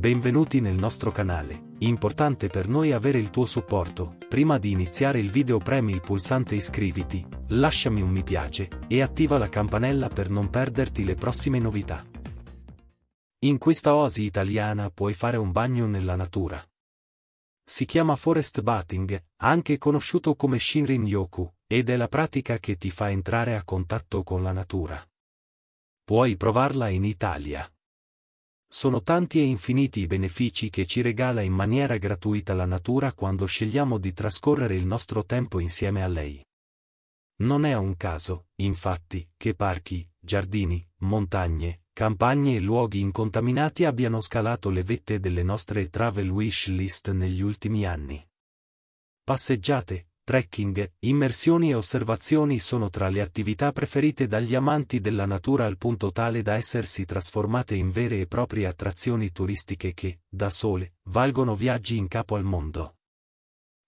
benvenuti nel nostro canale. Importante per noi avere il tuo supporto, prima di iniziare il video premi il pulsante iscriviti, lasciami un mi piace, e attiva la campanella per non perderti le prossime novità. In questa oasi italiana puoi fare un bagno nella natura. Si chiama forest bathing, anche conosciuto come Shinrin Yoku, ed è la pratica che ti fa entrare a contatto con la natura. Puoi provarla in Italia. Sono tanti e infiniti i benefici che ci regala in maniera gratuita la natura quando scegliamo di trascorrere il nostro tempo insieme a lei. Non è un caso, infatti, che parchi, giardini, montagne, campagne e luoghi incontaminati abbiano scalato le vette delle nostre travel wish list negli ultimi anni. Passeggiate, trekking, immersioni e osservazioni sono tra le attività preferite dagli amanti della natura al punto tale da essersi trasformate in vere e proprie attrazioni turistiche che, da sole, valgono viaggi in capo al mondo.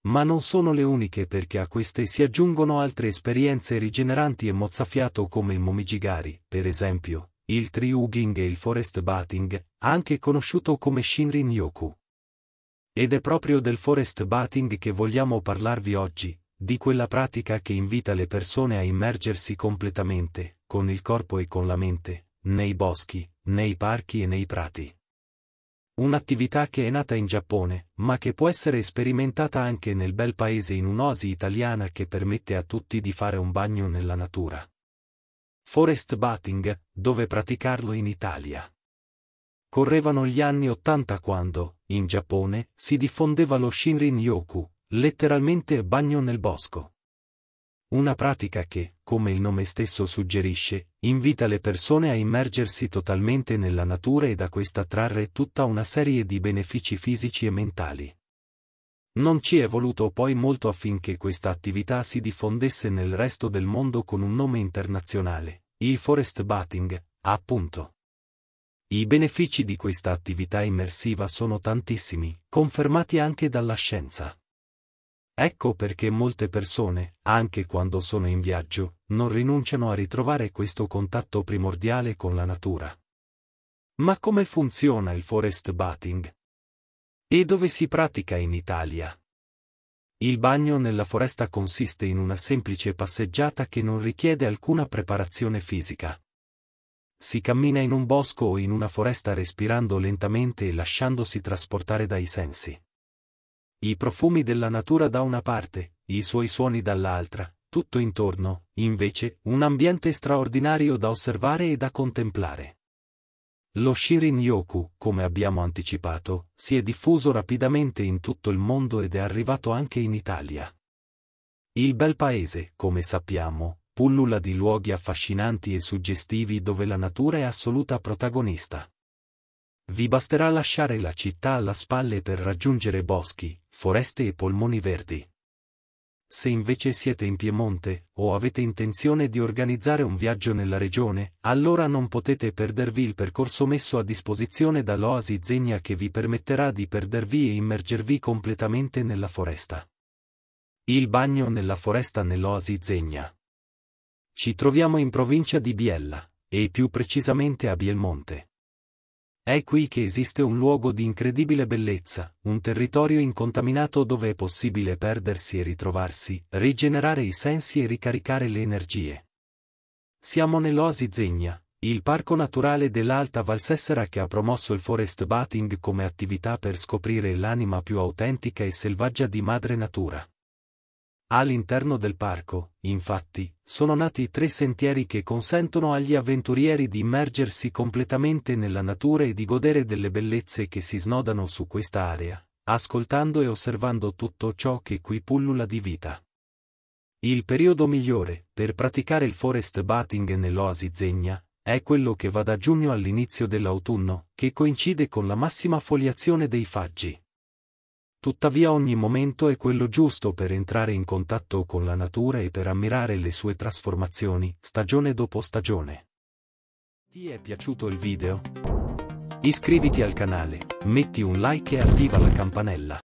Ma non sono le uniche perché a queste si aggiungono altre esperienze rigeneranti e mozzafiato come il Mumijigari, per esempio, il Triuging e il Forest Bathing, anche conosciuto come Shinrin Yoku. Ed è proprio del forest bathing che vogliamo parlarvi oggi, di quella pratica che invita le persone a immergersi completamente, con il corpo e con la mente, nei boschi, nei parchi e nei prati. Un'attività che è nata in Giappone, ma che può essere sperimentata anche nel bel paese in un'osi italiana che permette a tutti di fare un bagno nella natura. Forest bathing, dove praticarlo in Italia. Correvano gli anni Ottanta quando, in Giappone, si diffondeva lo Shinrin Yoku, letteralmente bagno nel bosco. Una pratica che, come il nome stesso suggerisce, invita le persone a immergersi totalmente nella natura e da questa trarre tutta una serie di benefici fisici e mentali. Non ci è voluto poi molto affinché questa attività si diffondesse nel resto del mondo con un nome internazionale, il forest batting, appunto. I benefici di questa attività immersiva sono tantissimi, confermati anche dalla scienza. Ecco perché molte persone, anche quando sono in viaggio, non rinunciano a ritrovare questo contatto primordiale con la natura. Ma come funziona il forest bathing? E dove si pratica in Italia? Il bagno nella foresta consiste in una semplice passeggiata che non richiede alcuna preparazione fisica. Si cammina in un bosco o in una foresta respirando lentamente e lasciandosi trasportare dai sensi. I profumi della natura da una parte, i suoi suoni dall'altra, tutto intorno, invece, un ambiente straordinario da osservare e da contemplare. Lo Shirin Yoku, come abbiamo anticipato, si è diffuso rapidamente in tutto il mondo ed è arrivato anche in Italia. Il bel paese, come sappiamo, pullula di luoghi affascinanti e suggestivi dove la natura è assoluta protagonista. Vi basterà lasciare la città alla spalle per raggiungere boschi, foreste e polmoni verdi. Se invece siete in Piemonte, o avete intenzione di organizzare un viaggio nella regione, allora non potete perdervi il percorso messo a disposizione dall'Oasi Zegna che vi permetterà di perdervi e immergervi completamente nella foresta. Il bagno nella foresta nell'Oasi Zegna. Ci troviamo in provincia di Biella, e più precisamente a Bielmonte. È qui che esiste un luogo di incredibile bellezza, un territorio incontaminato dove è possibile perdersi e ritrovarsi, rigenerare i sensi e ricaricare le energie. Siamo nell'Oasi Zegna, il parco naturale dell'Alta Valsessera che ha promosso il forest bathing come attività per scoprire l'anima più autentica e selvaggia di madre natura. All'interno del parco, infatti, sono nati tre sentieri che consentono agli avventurieri di immergersi completamente nella natura e di godere delle bellezze che si snodano su questa area, ascoltando e osservando tutto ciò che qui pullula di vita. Il periodo migliore per praticare il forest batting nell'oasi Zegna è quello che va da giugno all'inizio dell'autunno, che coincide con la massima foliazione dei faggi. Tuttavia ogni momento è quello giusto per entrare in contatto con la natura e per ammirare le sue trasformazioni, stagione dopo stagione. Ti è piaciuto il video? Iscriviti al canale, metti un like e attiva la campanella.